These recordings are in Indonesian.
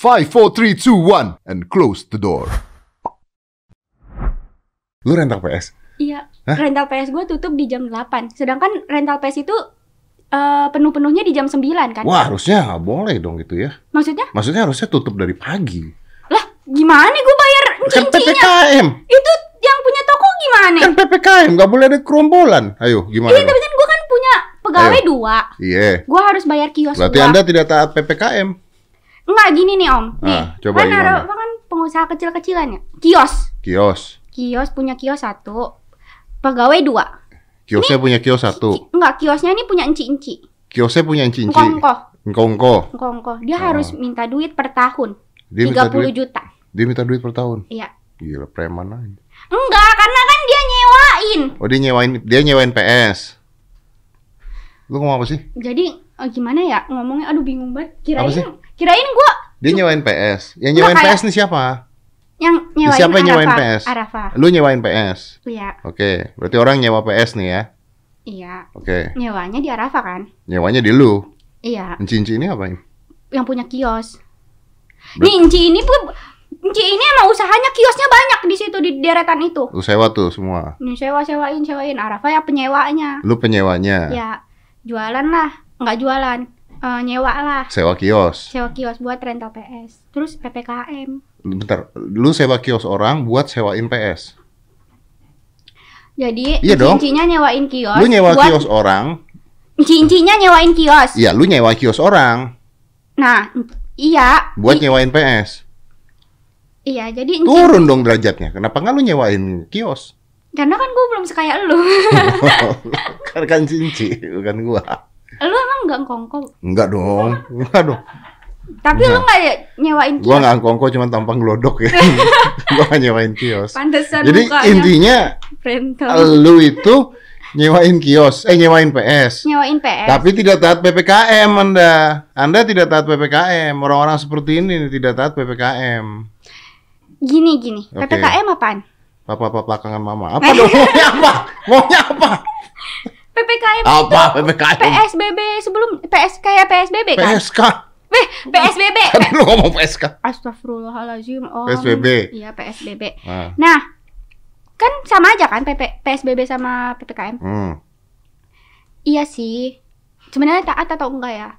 5, 4, 3, 2, 1, and close the door. Lu rental PS? Iya. Hah? Rental PS gue tutup di jam 8. Sedangkan rental PS itu uh, penuh-penuhnya di jam 9 kan? Wah, harusnya boleh dong gitu ya. Maksudnya? Maksudnya harusnya tutup dari pagi. Lah, gimana gue bayar kan PPKM. Itu yang punya toko gimana? Kan PPKM, nggak boleh ada kerombolan. Ayo, gimana? Iya, tapi kan gue kan punya pegawai Ayo. dua. Iya. Yeah. Gue harus bayar kios Berarti dua. Anda tidak taat PPKM. Enggak gini nih Om. Nih, ah, coba kan naro, Ada, kan pengusaha kecil-kecilan ya. Kios. Kios. Kios punya kios satu, pegawai dua. Kiosnya ini, punya kios satu. Enggak, kiosnya ini punya enci-enci. Kiosnya punya enci-enci. engkau. Engkau engkau. Dia oh. harus minta duit per tahun. tiga puluh juta. Dia minta duit per tahun. Iya. Gila preman aja. Enggak, karena kan dia nyewain. Oh, dia nyewain, dia nyewain PS. Lu ngomong apa sih? Jadi eh, gimana ya ngomongnya aduh bingung banget. kira Kirain Kirain gua Dia nyewain PS. Yang nyewain kayak... PS nih siapa? Yang nyewain Siapa yang nyewain Arafa, PS? Arafa. Lu nyewain PS? Iya. Oke, okay. berarti orang nyewa PS nih ya? Iya. Oke. Okay. Nyewanya di Arafa kan? Nyewanya di lu? Iya. enci ini apa Yang punya kios. Ber nih Inci ini pun Inci ini emang usahanya kiosnya banyak di situ di deretan itu. Lu sewa tuh semua. Nih sewa sewain sewain Arafa ya penyewanya. Lu penyewanya. Ya jualan lah, nggak jualan. Uh, nyewa lah. Sewa kios. Sewa kios buat rental PS. Terus PPKM. Bentar, lu sewa kios orang buat sewain PS. Jadi iya dong. nyewain kios. Lu nyewa buat... kios orang. cincinnya nyewain kios. Iya, lu nyewa kios orang. Nah, iya. Buat i- nyewain PS. Iya, jadi turun dong derajatnya. Kenapa nggak lu nyewain kios? Karena kan gue belum sekaya lu. kan kan cincin, bukan gua. Lu emang gak ngkongko? Enggak dong. Enggak dong. Tapi nah. lu gak ya, nyewain kios? Gua gak ngkongko cuma tampang glodok ya. gua gak nyewain kios. Pantesan Jadi ya. intinya rental. lu itu nyewain kios, eh nyewain PS. Nyewain PS. Tapi tidak taat PPKM Anda. Anda tidak taat PPKM. Orang-orang seperti ini tidak taat PPKM. Gini gini, okay. PPKM apaan? Papa papa kangen mama. Apa dong? Maunya apa? Maunya apa? PPKM apa itu, PPKM PSBB sebelum PS kayak PSBB kan PSK Weh, PSBB. Tadi lu ngomong PSK. Astagfirullahalazim. Oh. PSBB. Iya, PSBB. Ah. Nah, kan sama aja kan PP, PSBB sama PPKM. Hmm. Iya sih. Sebenarnya taat atau enggak ya?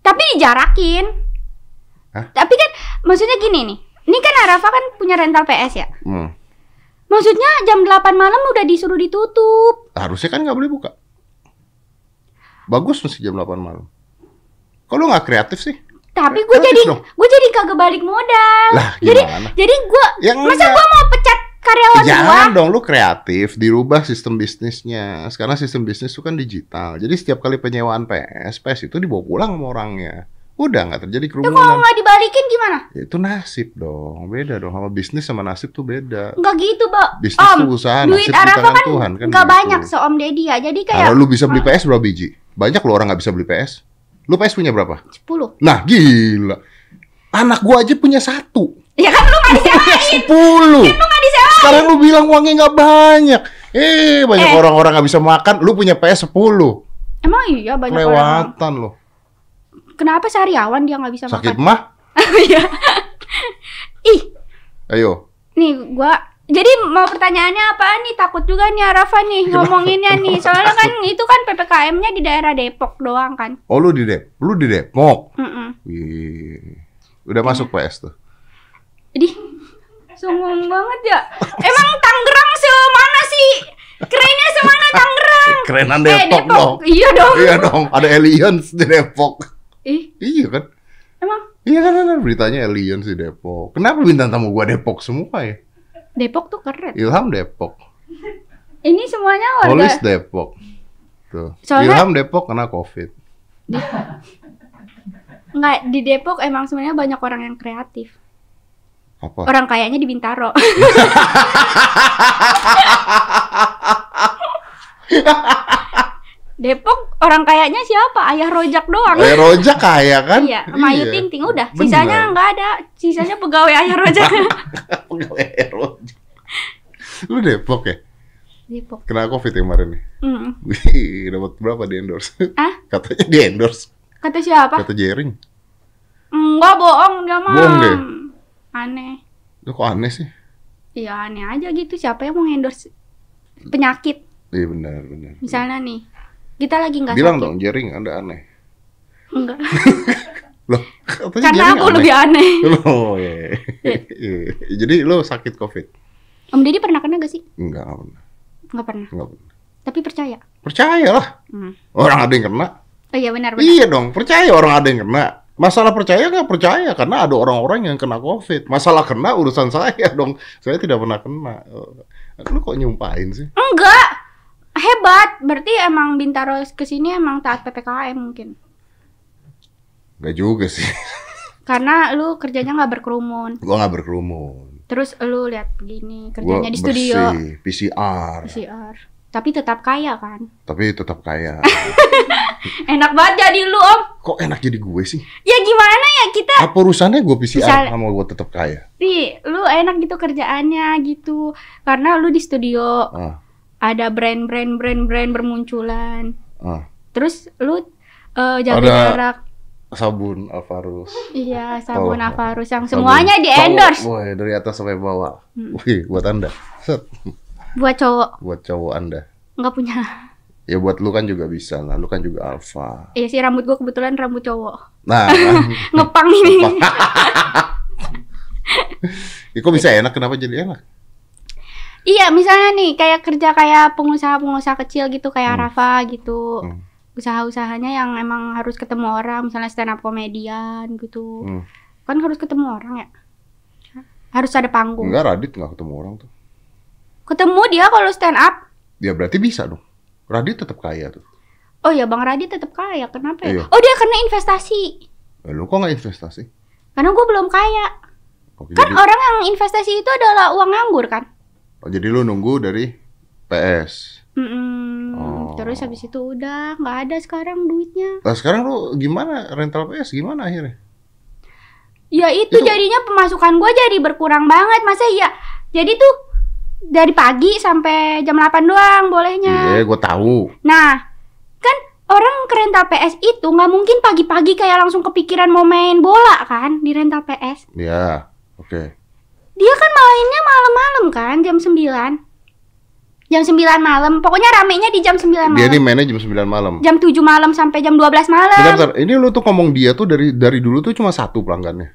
Tapi dijarakin. Hah? Tapi kan maksudnya gini nih. Ini kan Arafa kan punya rental PS ya? Hmm Maksudnya jam 8 malam udah disuruh ditutup. Harusnya kan nggak boleh buka. Bagus masih jam 8 malam. Kok lu nggak kreatif sih? Tapi gue jadi gue jadi kagak balik modal. Lah, jadi jadi gue ya, masa gue mau pecat karyawan Jangan gua? dong lu kreatif, dirubah sistem bisnisnya. Sekarang sistem bisnis itu kan digital. Jadi setiap kali penyewaan PS, PS itu dibawa pulang sama orangnya. Udah nggak terjadi kerumunan. Ya kalau nggak dibalikin gimana? Ya, itu nasib dong, beda dong. Sama bisnis sama nasib tuh beda. Nggak gitu, Pak. Bisnis om, tuh usaha, duit nasib kan Tuhan kan. Nggak gitu. banyak se Om Deddy ya. Jadi kayak. Kalau lu bisa beli PS berapa biji? Banyak lu orang nggak bisa beli PS. Lu PS punya berapa? 10 Nah, gila. Anak gua aja punya satu. Ya kan lu nggak disewain. Sepuluh. Kan lu nggak disewain. Sekarang lu bilang uangnya nggak banyak. Eh, banyak eh. orang-orang eh. nggak bisa makan. Lu punya PS 10 Emang iya banyak Kelewatan orang. Lewatan Kenapa sehari awan dia nggak bisa Sakit Sakit mah? Iya. Ih. Ayo. Nih, gua jadi mau pertanyaannya apa nih? Takut juga nih Arafa nih kenapa, ngomonginnya kenapa nih. Soalnya kan itu kan PPKM-nya di daerah Depok doang kan. Oh, lu di Depok. Lu di Depok. Mm -mm. Wih. Udah ya. masuk iya. PS tuh. Jadi sungguh banget ya. Emang Tangerang semana sih? Kerennya semana Tangerang? Kerenan Depok, eh, Depok dong. Iya dong. Iya dong. Ada aliens di Depok. Iya kan? Emang? Iya kan, kan, kan. beritanya Alien sih Depok. Kenapa bintang tamu gua Depok semua ya? Depok tuh keren. Ilham Depok. Ini semuanya warga. Polis Depok. Tuh. Soalnya... Ilham Depok kena COVID. Depok. Enggak, di Depok emang sebenarnya banyak orang yang kreatif. Apa? Orang kayaknya di Bintaro. Depok orang kayaknya siapa? Ayah Rojak doang. Ayah Rojak kaya kan? Iya, sama iya. Ting Ting udah. Bener. Sisanya nggak ada. Sisanya pegawai Ayah Rojak. pegawai Ayah Rojak. Lu Depok ya? Depok. Kena Covid ya kemarin nih. Ya? Mm. Wih, dapat berapa di endorse? Ah? Katanya di endorse. Kata siapa? Kata Jering. Enggak bohong enggak mah. Bohong deh. Aneh. Lu kok aneh sih? Iya aneh aja gitu. Siapa yang mau endorse penyakit? Iya benar benar. Misalnya nih, kita lagi nggak Bilang sakit. dong, jering Anda aneh. Enggak. Loh, Karena aku aneh. lebih aneh. Loh, oh, iya. ya. Jadi lo sakit COVID. Om Deddy pernah kena gak sih? Enggak, enggak pernah. Enggak pernah. Enggak pernah. Tapi percaya? Percayalah. Hmm. Orang ada yang kena. Oh iya benar benar. Iya dong, percaya orang ada yang kena. Masalah percaya nggak percaya karena ada orang-orang yang kena COVID. Masalah kena urusan saya dong. Saya tidak pernah kena. Eh, lu kok nyumpahin sih? Enggak obat Berarti emang Bintaro kesini emang taat PPKM mungkin. Gak juga sih. Karena lu kerjanya nggak berkerumun. Gua nggak berkerumun. Terus lu lihat begini kerjanya di studio. Bersih, PCR. PCR. Tapi tetap kaya kan? Tapi tetap kaya. enak banget jadi lu om. Kok enak jadi gue sih? Ya gimana ya kita? Apa urusannya gue PCR Misal... sama gue tetap kaya? Ri, lu enak gitu kerjaannya gitu. Karena lu di studio. Ah ada brand-brand brand-brand bermunculan. Ah. Terus lu uh, jaga ada jarak sabun Alvarus. Iya, sabun oh, Alvarus yang sabun. semuanya di endorse. dari atas sampai bawah. Hmm. Wih, buat Anda. Set. Buat cowok. Buat cowok Anda. Enggak punya. Ya buat lu kan juga bisa lah, lu kan juga alfa. Iya sih rambut gua kebetulan rambut cowok. Nah, kan? ngepang ini. kok bisa enak? Kenapa jadi enak? Iya, misalnya nih kayak kerja kayak pengusaha-pengusaha kecil gitu kayak hmm. Rafa gitu. Hmm. Usaha-usahanya yang emang harus ketemu orang, misalnya stand up komedian gitu. Hmm. Kan harus ketemu orang ya. Harus ada panggung. Enggak, Radit enggak ketemu orang tuh. Ketemu dia kalau stand up. Ya berarti bisa dong. Radit tetap kaya tuh. Oh ya, Bang Radit tetap kaya. Kenapa ya? Iya. Oh, dia karena investasi. Eh, lu kok nggak investasi? Karena gue belum kaya. kan jadi... orang yang investasi itu adalah uang nganggur kan? Oh jadi lu nunggu dari PS. Mm-mm. Oh. Terus habis itu udah nggak ada sekarang duitnya. Nah, sekarang lu gimana rental PS gimana akhirnya? Ya itu, itu jadinya pemasukan gue jadi berkurang banget masa ya. Jadi tuh dari pagi sampai jam 8 doang bolehnya. Iya, yeah, gue tahu. Nah, kan orang ke rental PS itu nggak mungkin pagi-pagi kayak langsung kepikiran mau main bola kan di rental PS. Iya, oke. Okay. Dia kan mainnya malam-malam kan, jam 9 jam 9 malam. Pokoknya ramenya di jam 9 malam. Dia nih mainnya jam 9 malam. Jam 7 malam sampai jam 12 malam. Bentar, bentar. Ini lu tuh ngomong dia tuh dari dari dulu tuh cuma satu pelanggannya.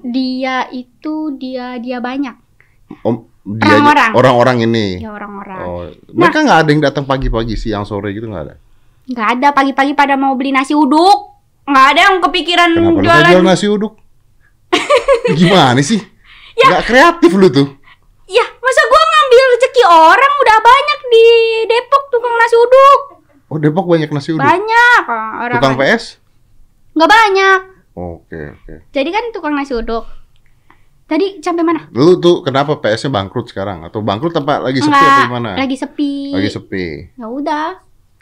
Dia itu dia dia banyak. Om orang-orang. Orang-orang ini. Ya orang-orang. Oh, nah. mereka nggak ada yang datang pagi-pagi, siang, sore gitu nggak ada. Nggak ada pagi-pagi pada mau beli nasi uduk. Nggak ada yang kepikiran Kenapa jualan. jual nasi uduk? Gimana sih? ya. Gak kreatif lu tuh. Ya, masa gua ngambil rezeki orang udah banyak di Depok tukang nasi uduk. Oh, Depok banyak nasi uduk. Banyak orang. Tukang banyak. PS? Gak banyak. Oke, oke. Jadi kan tukang nasi uduk. Tadi sampai mana? Lu tuh kenapa PS-nya bangkrut sekarang? Atau bangkrut tempat lagi sepi Enggak, atau gimana? Lagi sepi. Lagi sepi. Ya udah,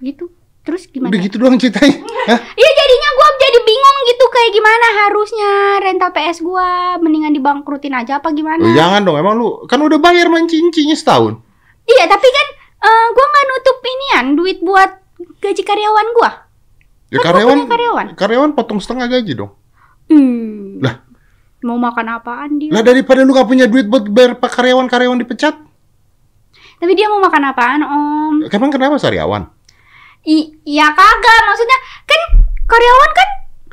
gitu. Terus gimana? Udah gitu doang ceritanya. Iya jadinya jadi bingung gitu kayak gimana harusnya rental PS gua mendingan dibangkrutin aja apa gimana? Lu jangan dong, emang lu kan udah bayar main cincinnya setahun. Iya, tapi kan uh, gua nggak nutup inian duit buat gaji karyawan gua. Ya kan karyawan, gua karyawan. Karyawan potong setengah gaji dong. Hmm. Lah, mau makan apaan dia? Lah daripada lu gak punya duit buat bayar karyawan-karyawan dipecat. Tapi dia mau makan apaan, Om? Emang kenapa sariawan? iya kagak, maksudnya kan karyawan kan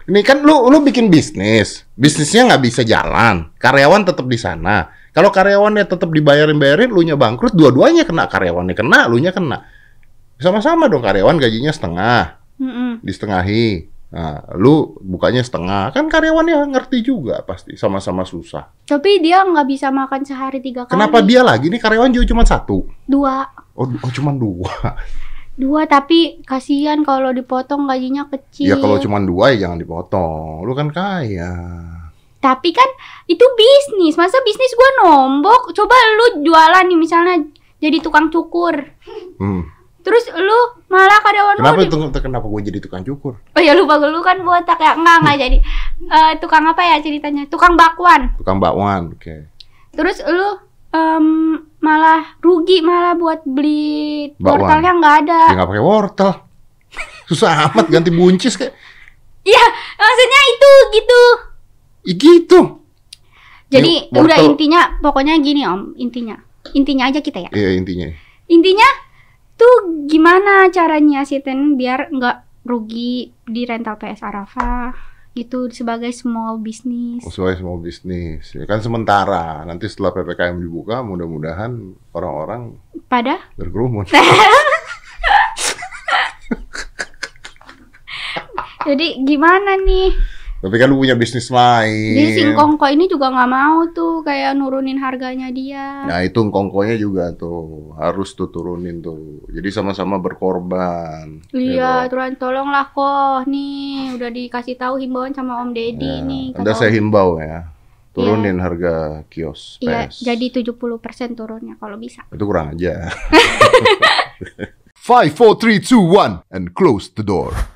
ini kan lu lu bikin bisnis, bisnisnya nggak bisa jalan, karyawan tetap di sana. Kalau karyawannya tetap dibayarin bayarin, lu nya bangkrut, dua-duanya kena karyawannya kena, lu nya kena. Sama-sama dong karyawan gajinya setengah, mm disetengahi. Nah, lu bukanya setengah kan karyawannya ngerti juga pasti sama-sama susah. Tapi dia nggak bisa makan sehari tiga kali. Kenapa dia lagi? nih karyawan juga cuma satu. Dua. Oh, oh cuma dua. Dua tapi kasihan kalau dipotong gajinya kecil. Ya kalau cuma dua ya jangan dipotong. Lu kan kaya. Tapi kan itu bisnis. Masa bisnis gua nombok? Coba lu jualan nih misalnya jadi tukang cukur. Hmm. Terus lu malah karyawan Kenapa lu di... kenapa gue jadi tukang cukur? Oh ya lupa gue lu kan botak ya. Enggak enggak jadi uh, tukang apa ya ceritanya? Tukang bakwan. Tukang bakwan, oke. Okay. Terus lu um, malah rugi malah buat beli wortelnya nggak ada. Ya nggak pakai wortel. Susah amat ganti buncis kayak. Iya, maksudnya itu gitu. itu gitu. Jadi Ini udah intinya pokoknya gini Om, intinya. Intinya aja kita ya. Iya, intinya. Intinya tuh gimana caranya sih Ten biar nggak rugi di rental PS Arafah? gitu sebagai small business. Oh, sebagai small business. Ya kan sementara. Nanti setelah PPKM dibuka mudah-mudahan orang-orang pada berkerumun. Jadi gimana nih? Tapi kan lu punya bisnis lain. Di si Kongko ini juga nggak mau tuh kayak nurunin harganya dia. Nah itu Kongkonya juga tuh harus tuh turunin tuh. Jadi sama-sama berkorban. Iya, gitu. Ya kan? tolong tolonglah kok nih udah dikasih tahu himbauan sama Om Deddy ya, nih. Anda saya himbau ya. Iya. Turunin ya. harga kios. Iya, jadi 70% turunnya kalau bisa. Itu kurang aja. Five, four, three, two, one, and close the door.